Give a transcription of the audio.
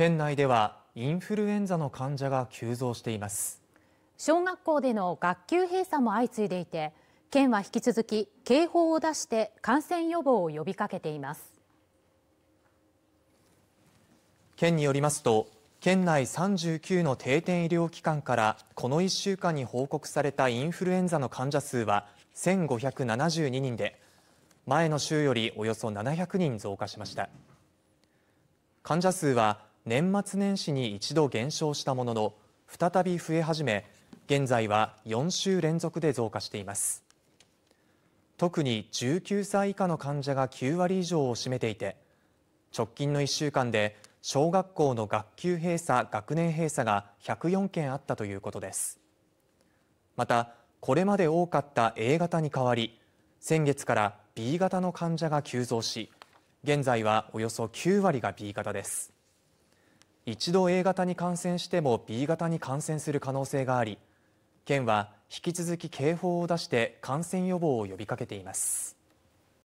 県内ではインフルエンザの患者が急増しています小学校での学級閉鎖も相次いでいて県は引き続き警報を出して感染予防を呼びかけています県によりますと県内39の定点医療機関からこの1週間に報告されたインフルエンザの患者数は1572人で前の週よりおよそ700人増加しました患者数は年末年始に一度減少したものの再び増え始め現在は4週連続で増加しています特に19歳以下の患者が9割以上を占めていて直近の1週間で小学校の学級閉鎖学年閉鎖が104件あったということですまたこれまで多かった A 型に代わり先月から B 型の患者が急増し現在はおよそ9割が B 型です一度 A 型に感染しても B 型に感染する可能性があり県は引き続き警報を出して感染予防を呼びかけています。